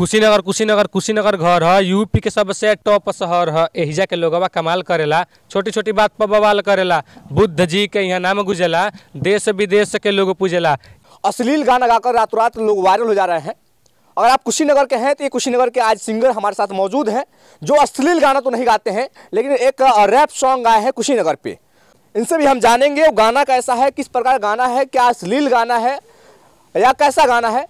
कुशीनगर कुशीनगर कुशीनगर घर है यूपी के सबसे टॉप शहर है एहिजा के लोगवा कमाल करेला छोटी छोटी बात पर बवाल करेला बुद्ध जी के यहाँ नाम गुजेला देश विदेश के लोग पूजेला अश्लील गाना गाकर रातों रात लोग वायरल हो जा रहे हैं अगर आप कुशीनगर के हैं तो ये कुशीनगर के आज सिंगर हमारे साथ मौजूद हैं जो अश्लील गाना तो नहीं गाते हैं लेकिन एक रैप सॉन्ग गाए हैं कुशीनगर पे इनसे भी हम जानेंगे वो गाना कैसा है किस प्रकार गाना है क्या अश्लील गाना है या कैसा गाना है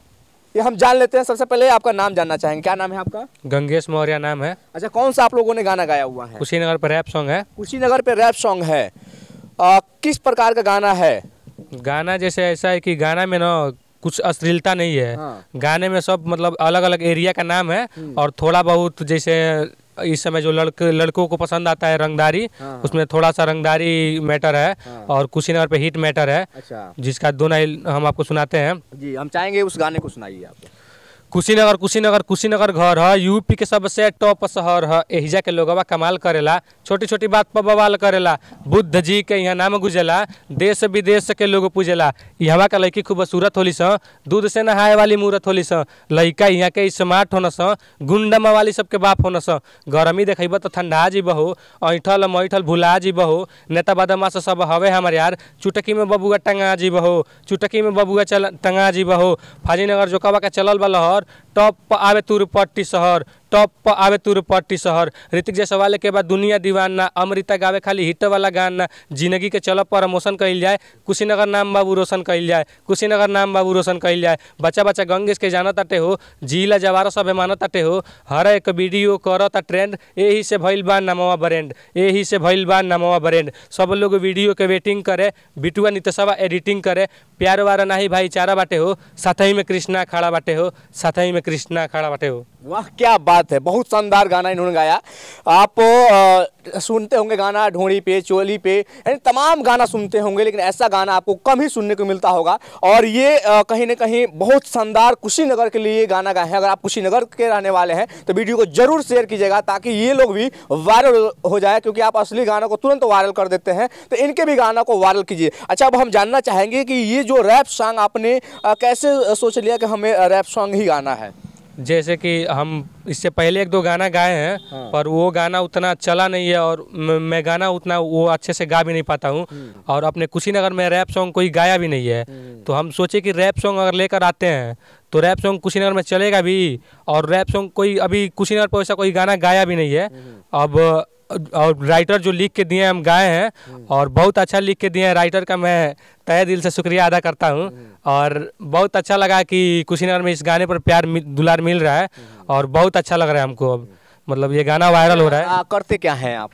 ये हम जान लेते हैं सबसे पहले आपका नाम जानना चाहेंगे क्या नाम है आपका गंगेश मौर्य नाम है अच्छा कौन सा आप लोगों ने गाना गाया हुआ है कुशीनगर पर रैप सॉन्ग है कुशीनगर पर रैप सॉन्ग है आ, किस प्रकार का गाना है गाना जैसे ऐसा है कि गाना में ना कुछ अश्लीलता नहीं है हाँ। गाने में सब मतलब अलग अलग एरिया का नाम है हम्म। और थोड़ा बहुत जैसे इस समय जो लड़के लड़कों को पसंद आता है रंगदारी हाँ।, हाँ। उसमें थोड़ा सा रंगदारी मैटर है हाँ। और कुशीनगर पे हिट मैटर है अच्छा। जिसका दोनों हम आपको सुनाते हैं जी हम चाहेंगे उस गाने को सुनाइए आप कुशीनगर कुशीनगर कुशीनगर घर है यूपी के सबसे टॉप शहर है एहिजा के लोगवा कमाल करेला छोटी छोटी बात पर बवाल करेला बुद्ध जी के यहाँ नाम गुजेला देश विदेश के लोग पूजेला यहाँ का लड़की खूबसूरत होली सँ दूध से नहाए वाली मूर्त होली स लड़का यहाँ के स्मार्ट होना स गुंडम वाली सबके बाप होना स गर्मी देखब तो ठंडा जी बहु ऐठल मैठल भुला जी बहु नेता बदमा सब हवे हमारे यार चुटकी में बबुआ टंगा जी बहु चुटकी में बबुआ टंगा जीब हो फाजीनगर जोकवा के चलल वाला और टॉप पर आवे तुरपट्टी शहर टॉप पर आवे तुरपट्टी शहर ऋतिक जायसवाल के बाद दुनिया दीवाना अमृता गावे खाली हिट वाला गाना जिंदगी के चल पर प्रमोशन कल जाए कुशीनगर नाम बाबू रोशन कल जाए कुशीनगर नाम बाबू रोशन कल जाए बच्चा बच्चा गंगेश के जाना ताटे हो जिला जवार सब माना ताटे हो हर एक वीडियो करता ट्रेंड यही से भइल बा नामवा ब्रेंड यही से भैल बा नमवा ब्रेंड सब लोग वीडियो के वेटिंग करे बिटुआ नितसवा एडिटिंग करे प्यार वारा भाई चारा बाटे हो साथ ही में कृष्णा खाड़ा बाटे हो साथ ही में कृष्णा खड़ा बटे हो वाह क्या बात है बहुत शानदार गाना इन्होंने गाया आप आ, सुनते होंगे गाना ढोड़ी पे चोली पे यानी तमाम गाना सुनते होंगे लेकिन ऐसा गाना आपको कम ही सुनने को मिलता होगा और ये कहीं ना कहीं बहुत शानदार कुशीनगर के लिए गाना गाए हैं अगर आप कुशीनगर के रहने वाले हैं तो वीडियो को जरूर शेयर कीजिएगा ताकि ये लोग भी वायरल हो जाए क्योंकि आप असली गानों को तुरंत वायरल कर देते हैं तो इनके भी गाना को वायरल कीजिए अच्छा अब हम जानना चाहेंगे कि ये जो रैप सॉन्ग आपने कैसे सोच लिया कि हमें रैप सॉन्ग ही गाना है जैसे कि हम इससे पहले एक दो गाना गाए हैं हाँ। पर वो गाना उतना चला नहीं है और मैं गाना उतना वो अच्छे से गा भी नहीं पाता हूँ हम्म। और अपने कुशीनगर में रैप सॉन्ग कोई गाया भी नहीं है हम्म। तो हम सोचे कि रैप सॉन्ग अगर लेकर आते हैं तो रैप सॉन्ग कुशीनगर में चलेगा भी और रैप सॉन्ग कोई अभी कुशीनगर पर वैसा कोई गाना गाया भी नहीं है हम्म। अब और राइटर जो लिख के दिए हम गाए हैं और बहुत अच्छा लिख के दिए हैं राइटर का मैं तय दिल से शुक्रिया अदा करता हूँ और बहुत अच्छा लगा कि कुशीनगर में इस गाने पर प्यार दुलार मिल रहा है और बहुत अच्छा लग रहा है हमको अब मतलब ये गाना वायरल हो रहा है आ, करते क्या हैं आप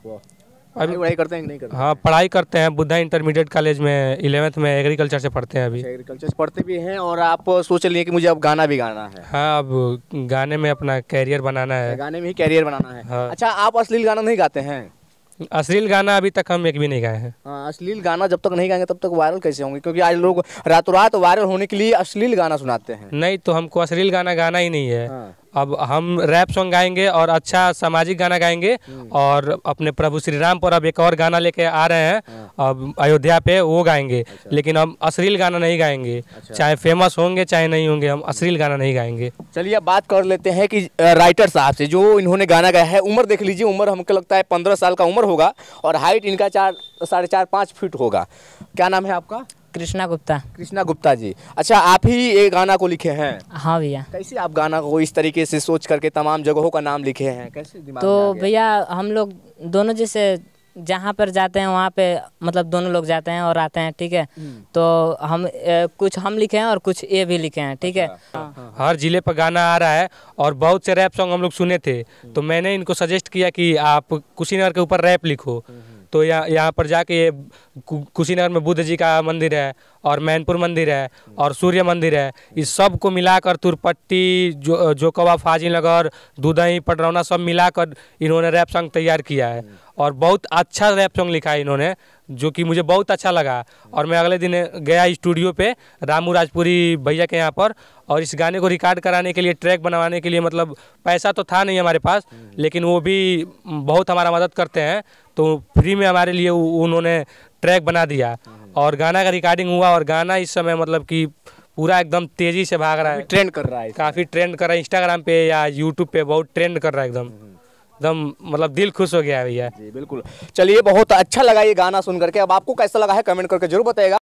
अभी पढ़ाई करते हैं नहीं करते हाँ पढ़ाई करते हैं बुद्धा इंटरमीडिएट कॉलेज में इलेवंथ में एग्रीकल्चर से पढ़ते हैं अभी एग्रीकल्चर अच्छा, से पढ़ते भी हैं और आप सोच लिए कि मुझे अब गाना भी गाना है हाँ अब गाने में अपना कैरियर बनाना है गाने में ही कैरियर बनाना है हाँ। अच्छा आप अश्लील गाना नहीं गाते हैं अश्लील गाना अभी तक हम एक भी नहीं गाए हैं हाँ, अश्लील गाना जब तक नहीं गाएंगे तब तक वायरल कैसे होंगे क्योंकि आज लोग रातों रात वायरल होने के लिए अश्लील गाना सुनाते हैं नहीं तो हमको अश्लील गाना गाना ही नहीं है हाँ। अब हम रैप सॉन्ग गाएंगे और अच्छा सामाजिक गाना गाएंगे हम्म। और अपने प्रभु श्री राम पर अब एक और गाना लेके आ रहे हैं हाँ। अब अयोध्या पे वो गाएंगे अच्छा। लेकिन हम अश्लील गाना नहीं गाएंगे अच्छा। चाहे फेमस होंगे चाहे नहीं होंगे हम अश्लील गाना नहीं गाएंगे चलिए अब बात कर लेते हैं कि राइटर साहब से जो इन्होंने गाना गाया है उम्र देख लीजिए उम्र हमको लगता है पंद्रह साल का उम्र होगा और हाइट इनका चार साढ़े चार पाँच फीट होगा क्या नाम है आपका कृष्णा गुप्ता कृष्णा गुप्ता जी अच्छा आप ही ये गाना को लिखे हैं हाँ भैया कैसे आप गाना को इस तरीके से सोच करके तमाम जगहों का नाम लिखे हैं कैसे दिमाग तो भैया हम लोग दोनों जैसे जहाँ पर जाते हैं वहाँ पे मतलब दोनों लोग जाते हैं और आते हैं ठीक है हम्म। तो हम ए, कुछ हम लिखे हैं और कुछ ये भी लिखे हैं ठीक है अच्छा, हाँ, हाँ, हाँ। हर ज़िले पर गाना आ रहा है और बहुत से रैप सॉन्ग हम लोग सुने थे तो हम्म। मैंने इनको सजेस्ट किया कि आप कुशीनगर के ऊपर रैप लिखो हम्म, तो यहाँ यहाँ पर जाके ये कुशीनगर में बुद्ध जी का मंदिर है और मैनपुर मंदिर है और सूर्य मंदिर है इस सब को मिलाकर तुरपट्टी जो जोकवा नगर दुदही पटरौना सब मिलाकर इन्होंने रैप सॉन्ग तैयार किया है और बहुत अच्छा रैप सॉन्ग लिखा है इन्होंने जो कि मुझे बहुत अच्छा लगा और मैं अगले दिन गया स्टूडियो पे रामू राजपुरी भैया के यहाँ पर और इस गाने को रिकॉर्ड कराने के लिए ट्रैक बनवाने के लिए मतलब पैसा तो था नहीं हमारे पास लेकिन वो भी बहुत हमारा मदद करते हैं तो फ्री में हमारे लिए उन्होंने ट्रैक बना दिया हम्म। और गाना का रिकॉर्डिंग हुआ और गाना इस समय मतलब कि पूरा एकदम तेज़ी से भाग रहा है ट्रेंड कर रहा है काफ़ी ट्रेंड कर रहा है इंस्टाग्राम पे या यूट्यूब पे बहुत ट्रेंड कर रहा है एकदम हम्म। एकदम मतलब दिल खुश हो गया भैया जी बिल्कुल चलिए बहुत अच्छा लगा ये गाना सुन करके अब आपको कैसा लगा है कमेंट करके जरूर बताएगा